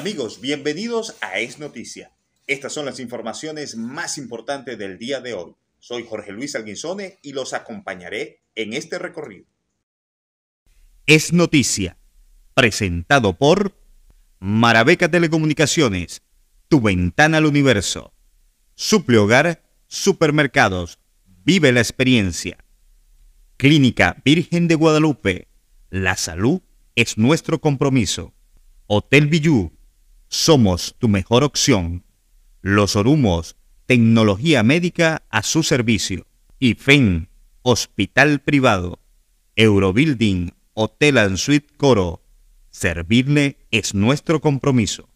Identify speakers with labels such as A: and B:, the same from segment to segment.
A: Amigos, bienvenidos a Es Noticia. Estas son las informaciones más importantes del día de hoy. Soy Jorge Luis Alguinzone y los acompañaré en este recorrido. Es Noticia, presentado por Marabeca Telecomunicaciones, tu ventana al universo. Suple Hogar, Supermercados, vive la experiencia. Clínica Virgen de Guadalupe, la salud es nuestro compromiso. Hotel Billú, somos tu mejor opción. Los Orumos, tecnología médica a su servicio. IFEN, hospital privado. Eurobuilding, hotel and suite coro. Servirle es nuestro compromiso.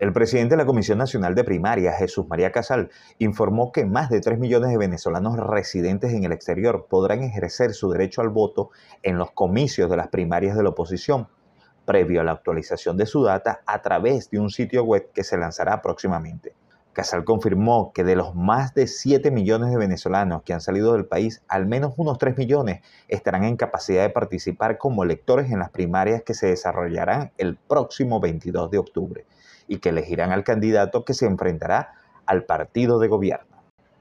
A: El presidente de la Comisión Nacional de Primarias, Jesús María Casal, informó que más de 3 millones de venezolanos residentes en el exterior podrán ejercer su derecho al voto en los comicios de las primarias de la oposición previo a la actualización de su data a través de un sitio web que se lanzará próximamente. Casal confirmó que de los más de 7 millones de venezolanos que han salido del país, al menos unos 3 millones estarán en capacidad de participar como electores en las primarias que se desarrollarán el próximo 22 de octubre y que elegirán al candidato que se enfrentará al partido de gobierno.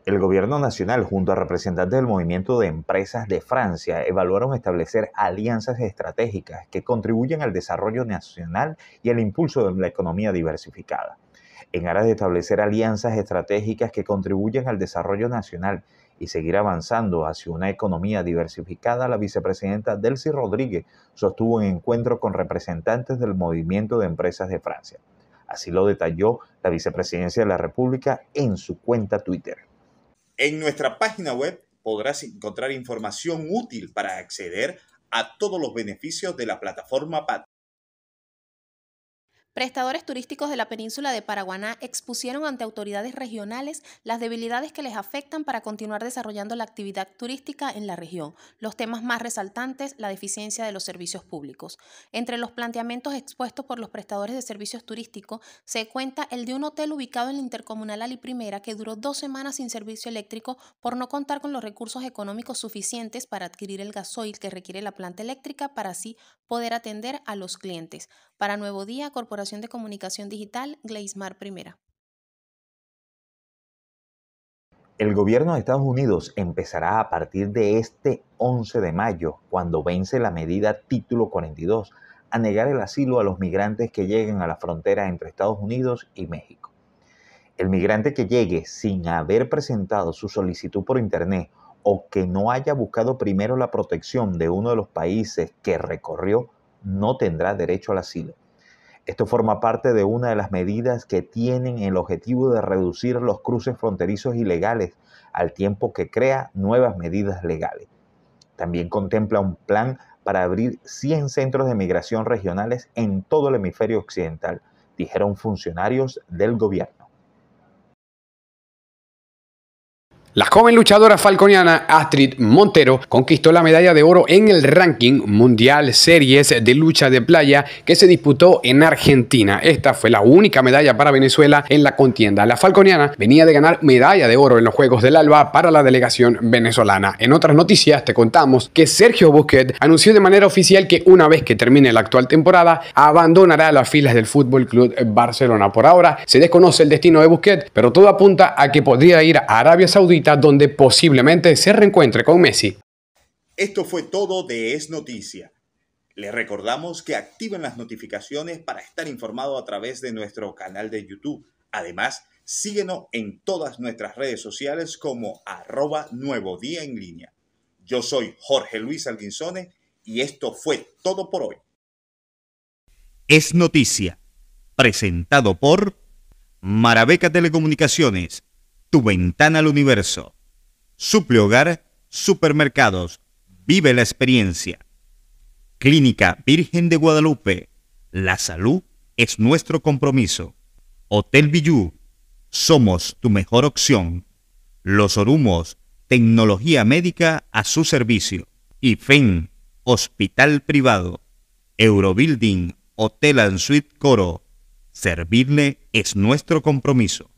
A: El gobierno nacional junto a representantes del movimiento de empresas de Francia evaluaron establecer alianzas estratégicas que contribuyan al desarrollo nacional y al impulso de la economía diversificada. En aras de establecer alianzas estratégicas que contribuyan al desarrollo nacional y seguir avanzando hacia una economía diversificada, la vicepresidenta Delcy Rodríguez sostuvo un encuentro con representantes del movimiento de empresas de Francia. Así lo detalló la vicepresidencia de la República en su cuenta Twitter. En nuestra página web podrás encontrar información útil para acceder a todos los beneficios de la plataforma
B: Prestadores turísticos de la península de Paraguaná expusieron ante autoridades regionales las debilidades que les afectan para continuar desarrollando la actividad turística en la región, los temas más resaltantes, la deficiencia de los servicios públicos. Entre los planteamientos expuestos por los prestadores de servicios turísticos se cuenta el de un hotel ubicado en la intercomunal Ali Primera que duró dos semanas sin servicio eléctrico por no contar con los recursos económicos suficientes para adquirir el gasoil que requiere la planta eléctrica para así poder atender a los clientes. Para Nuevo Día, Corporación de Comunicación Digital, Gleismar Primera.
A: El gobierno de Estados Unidos empezará a partir de este 11 de mayo, cuando vence la medida Título 42, a negar el asilo a los migrantes que lleguen a la frontera entre Estados Unidos y México. El migrante que llegue sin haber presentado su solicitud por Internet o que no haya buscado primero la protección de uno de los países que recorrió no tendrá derecho al asilo. Esto forma parte de una de las medidas que tienen el objetivo de reducir los cruces fronterizos ilegales al tiempo que crea nuevas medidas legales. También contempla un plan para abrir 100 centros de migración regionales en todo el hemisferio occidental, dijeron funcionarios del gobierno.
C: La joven luchadora falconiana Astrid Montero conquistó la medalla de oro en el ranking mundial series de lucha de playa que se disputó en Argentina. Esta fue la única medalla para Venezuela en la contienda. La falconiana venía de ganar medalla de oro en los Juegos del Alba para la delegación venezolana. En otras noticias te contamos que Sergio Busquets anunció de manera oficial que una vez que termine la actual temporada abandonará las filas del Fútbol Club Barcelona. Por ahora se desconoce el destino de Busquets, pero todo apunta a que podría ir a Arabia Saudita donde posiblemente se reencuentre con Messi.
A: Esto fue todo de Es Noticia. Les recordamos que activen las notificaciones para estar informado a través de nuestro canal de YouTube. Además, síguenos en todas nuestras redes sociales como arroba nuevo día en línea. Yo soy Jorge Luis Alguinzone y esto fue todo por hoy. Es Noticia, presentado por Marabeca Telecomunicaciones tu ventana al universo. Suple Hogar, Supermercados. Vive la experiencia. Clínica Virgen de Guadalupe. La salud es nuestro compromiso. Hotel Billú. Somos tu mejor opción. Los Orumos. Tecnología médica a su servicio. IFEN. Hospital privado. Eurobuilding. Hotel and Suite Coro. Servirle es nuestro compromiso.